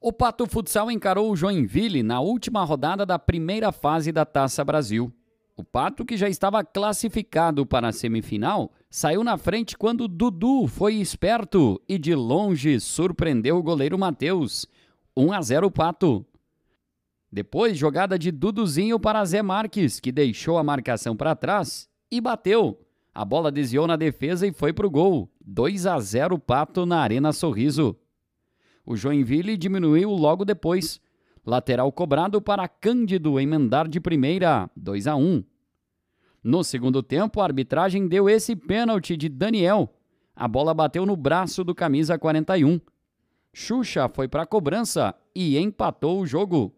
O Pato Futsal encarou o Joinville na última rodada da primeira fase da Taça Brasil. O Pato, que já estava classificado para a semifinal, saiu na frente quando Dudu foi esperto e de longe surpreendeu o goleiro Matheus. 1 a 0 Pato. Depois, jogada de Duduzinho para Zé Marques, que deixou a marcação para trás e bateu. A bola desviou na defesa e foi para o gol. 2 a 0 Pato na Arena Sorriso. O Joinville diminuiu logo depois. Lateral cobrado para Cândido emendar de primeira, 2 a 1. No segundo tempo, a arbitragem deu esse pênalti de Daniel. A bola bateu no braço do camisa 41. Xuxa foi para a cobrança e empatou o jogo.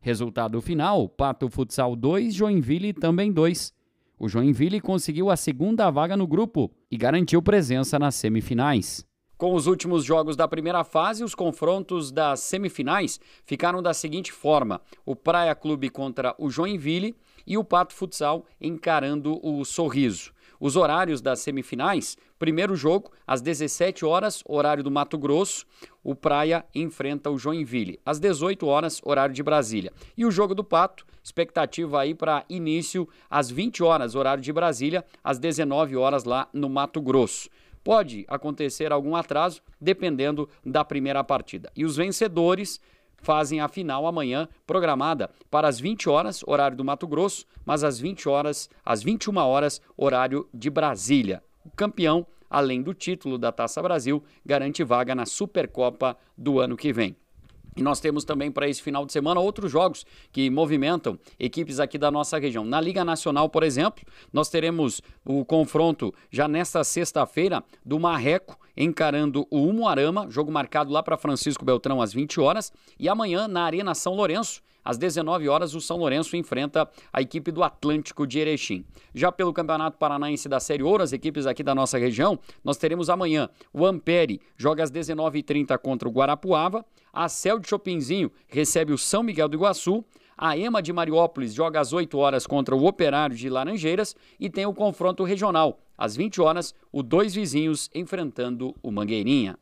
Resultado final: Pato Futsal 2, Joinville também 2. O Joinville conseguiu a segunda vaga no grupo e garantiu presença nas semifinais. Com os últimos jogos da primeira fase, os confrontos das semifinais ficaram da seguinte forma: o Praia Clube contra o Joinville e o Pato Futsal encarando o Sorriso. Os horários das semifinais: primeiro jogo, às 17 horas, horário do Mato Grosso, o Praia enfrenta o Joinville. Às 18 horas, horário de Brasília. E o jogo do Pato, expectativa aí para início às 20 horas, horário de Brasília, às 19 horas lá no Mato Grosso pode acontecer algum atraso, dependendo da primeira partida. E os vencedores fazem a final amanhã, programada para as 20 horas, horário do Mato Grosso, mas às 20 horas, às 21 horas, horário de Brasília. O campeão, além do título da Taça Brasil, garante vaga na Supercopa do ano que vem. E nós temos também para esse final de semana outros jogos que movimentam equipes aqui da nossa região. Na Liga Nacional, por exemplo, nós teremos o confronto já nesta sexta-feira do Marreco encarando o Umuarama, jogo marcado lá para Francisco Beltrão às 20 horas, e amanhã na Arena São Lourenço, às 19 horas, o São Lourenço enfrenta a equipe do Atlântico de Erechim. Já pelo Campeonato Paranaense da Série Ouro, as equipes aqui da nossa região, nós teremos amanhã o Ampere joga às 19h30 contra o Guarapuava, a Céu de Chopinzinho recebe o São Miguel do Iguaçu, a EMA de Mariópolis joga às 8 horas contra o Operário de Laranjeiras e tem o confronto regional. Às 20 horas, o Dois Vizinhos enfrentando o Mangueirinha.